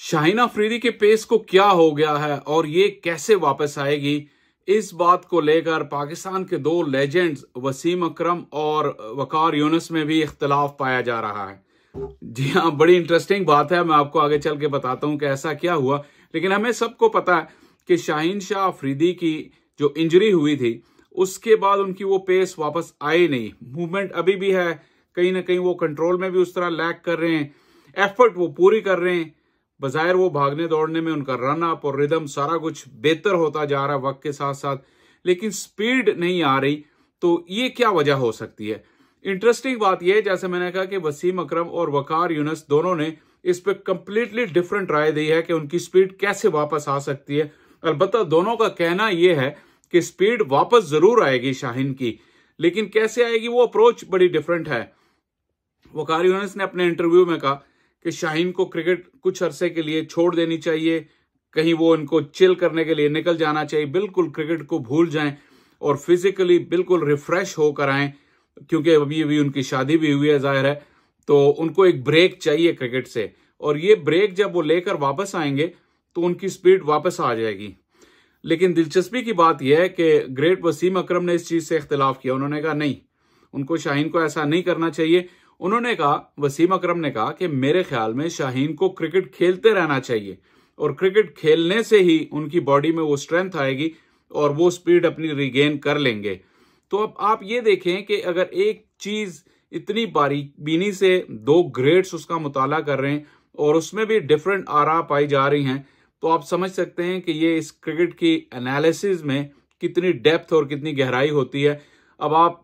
शाहीन अफरीदी के पेस को क्या हो गया है और ये कैसे वापस आएगी इस बात को लेकर पाकिस्तान के दो लेजेंड्स वसीम अकरम और वकार यूनस में भी इख्तलाफ पाया जा रहा है जी हाँ बड़ी इंटरेस्टिंग बात है मैं आपको आगे चल के बताता हूँ कि ऐसा क्या हुआ लेकिन हमें सबको पता है कि शाहीन शाह अफरीदी की जो इंजरी हुई थी उसके बाद उनकी वो पेस वापस आई नहीं मूवमेंट अभी भी है कहीं ना कहीं वो कंट्रोल में भी उस तरह लैक कर रहे हैं एफर्ट वो पूरी कर रहे हैं बाहर वो भागने दौड़ने में उनका रन अप और रिदम सारा कुछ बेहतर होता जा रहा है वक्त के साथ साथ लेकिन स्पीड नहीं आ रही तो ये क्या वजह हो सकती है इंटरेस्टिंग बात यह जैसे मैंने कहा कि वसीम अकरम और वकार यूनस दोनों ने इस पर कंप्लीटली डिफरेंट राय दी है कि उनकी स्पीड कैसे वापस आ सकती है अलबत्त दोनों का कहना यह है कि स्पीड वापस जरूर आएगी शाहिन की लेकिन कैसे आएगी वो अप्रोच बड़ी डिफरेंट है वकार यूनस ने अपने इंटरव्यू में कहा कि शाहीन को क्रिकेट कुछ अरसे के लिए छोड़ देनी चाहिए कहीं वो इनको चिल करने के लिए निकल जाना चाहिए बिल्कुल क्रिकेट को भूल जाएं और फिजिकली बिल्कुल रिफ्रेश होकर आएं क्योंकि अभी अभी उनकी शादी भी हुई है जाहिर है तो उनको एक ब्रेक चाहिए क्रिकेट से और ये ब्रेक जब वो लेकर वापस आएंगे तो उनकी स्पीड वापस आ जाएगी लेकिन दिलचस्पी की बात यह है कि ग्रेट वसीम अकरम ने इस चीज़ से इख्तलाफ किया उन्होंने कहा नहीं उनको शाहीन को ऐसा नहीं करना चाहिए उन्होंने कहा वसीम अकरम ने कहा कि मेरे ख्याल में शाहीन को क्रिकेट खेलते रहना चाहिए और क्रिकेट खेलने से ही उनकी बॉडी में वो स्ट्रेंथ आएगी और वो स्पीड अपनी रिगेन कर लेंगे तो अब आप ये देखें कि अगर एक चीज़ इतनी बारीक बीनी से दो ग्रेड्स उसका मुताला कर रहे हैं और उसमें भी डिफरेंट आरा पाई जा रही हैं तो आप समझ सकते हैं कि ये इस क्रिकेट की एनालिसिस में कितनी डेप्थ और कितनी गहराई होती है अब आप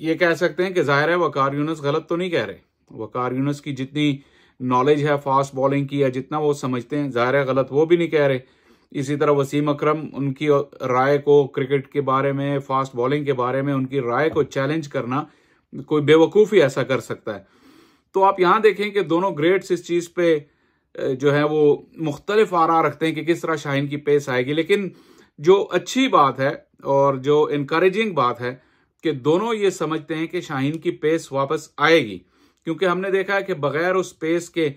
ये कह सकते हैं कि जाहिर है वकार यूनस गलत तो नहीं कह रहे वकार यूनस की जितनी नॉलेज है फास्ट बॉलिंग की या जितना वो समझते हैं जाहिर है गलत वो भी नहीं कह रहे इसी तरह वसीम अकरम उनकी राय को क्रिकेट के बारे में फास्ट बॉलिंग के बारे में उनकी राय को चैलेंज करना कोई बेवकूफ़ ही ऐसा कर सकता है तो आप यहाँ देखें कि दोनों ग्रेट्स इस चीज़ पे जो है वो मुख्तलिफ आरा रखते हैं कि किस तरह शाहीन की पेस आएगी लेकिन जो अच्छी बात है और जो इनक्रेजिंग बात है कि दोनों ये समझते हैं कि शाहीन की पेस वापस आएगी क्योंकि हमने देखा है कि बगैर उस पेस के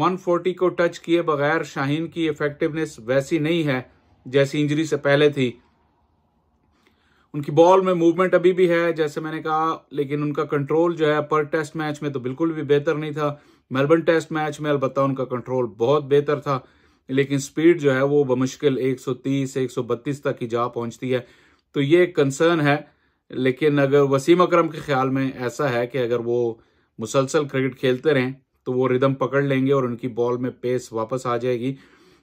140 को टच किए बगैर शाहीन की इफेक्टिवनेस वैसी नहीं है जैसी इंजरी से पहले थी उनकी बॉल में मूवमेंट अभी भी है जैसे मैंने कहा लेकिन उनका कंट्रोल जो है पर टेस्ट मैच में तो बिल्कुल भी बेहतर नहीं था मेलबर्न टेस्ट मैच में अलबत् उनका कंट्रोल बहुत बेहतर था लेकिन स्पीड जो है वो बमुश्किल 130 132 तक ही जा पहुंचती है तो ये कंसर्न है लेकिन अगर वसीम अकरम के ख्याल में ऐसा है कि अगर वो मुसलसल क्रिकेट खेलते रहें तो वो रिदम पकड़ लेंगे और उनकी बॉल में पेस वापस आ जाएगी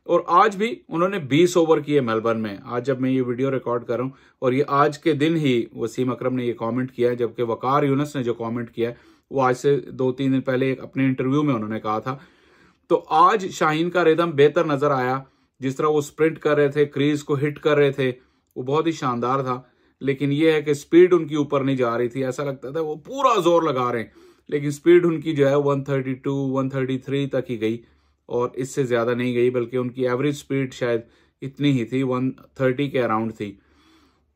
और आज भी उन्होंने 20 ओवर किए मेलबर्न में आज जब मैं ये वीडियो रिकॉर्ड कर रहा हूँ और ये आज के दिन ही वसीम अकरम ने ये कमेंट किया जबकि वकार यूनस ने जो कमेंट किया वो आज से दो तीन दिन पहले एक अपने इंटरव्यू में उन्होंने कहा था तो आज शाहीन का रिदम बेहतर नजर आया जिस तरह वो स्प्रिंट कर रहे थे क्रीज को हिट कर रहे थे वो बहुत ही शानदार था लेकिन यह है कि स्पीड उनकी ऊपर नहीं जा रही थी ऐसा लगता था वो पूरा जोर लगा रहे हैं लेकिन स्पीड उनकी जो है 132 133 तक ही गई और इससे ज़्यादा नहीं गई बल्कि उनकी एवरेज स्पीड शायद इतनी ही थी 130 के अराउंड थी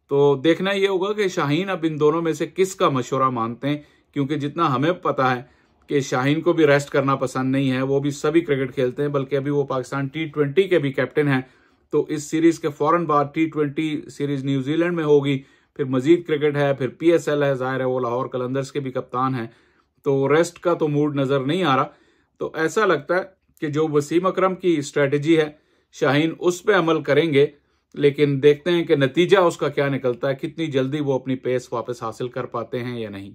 तो देखना ये होगा कि शाहीन अब इन दोनों में से किसका मशुरा मानते हैं क्योंकि जितना हमें पता है कि शाहीन को भी रेस्ट करना पसंद नहीं है वो भी सभी क्रिकेट खेलते हैं बल्कि अभी वो पाकिस्तान टी ट्वेंटी के भी कैप्टन हैं तो इस सीरीज के फौरन बाद टी ट्वेंटी सीरीज न्यूजीलैंड में होगी फिर मजीद क्रिकेट है फिर पी एस एल है जाहिर है वो लाहौर कलंदर्स के भी कप्तान हैं तो रेस्ट का तो मूड नज़र नहीं आ रहा तो ऐसा लगता है कि जो वसीम अक्रम की स्ट्रेटजी है शाहीन उस पर अमल करेंगे लेकिन देखते हैं कि नतीजा उसका क्या निकलता है कितनी जल्दी वो अपनी पेस वापस हासिल कर पाते हैं या नहीं